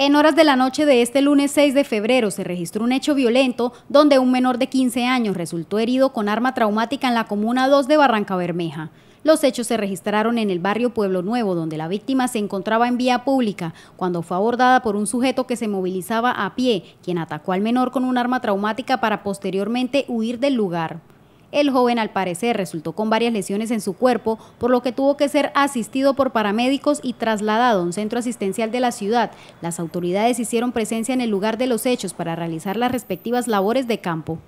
En horas de la noche de este lunes 6 de febrero se registró un hecho violento donde un menor de 15 años resultó herido con arma traumática en la comuna 2 de Barranca Bermeja. Los hechos se registraron en el barrio Pueblo Nuevo, donde la víctima se encontraba en vía pública, cuando fue abordada por un sujeto que se movilizaba a pie, quien atacó al menor con un arma traumática para posteriormente huir del lugar. El joven al parecer resultó con varias lesiones en su cuerpo, por lo que tuvo que ser asistido por paramédicos y trasladado a un centro asistencial de la ciudad. Las autoridades hicieron presencia en el lugar de los hechos para realizar las respectivas labores de campo.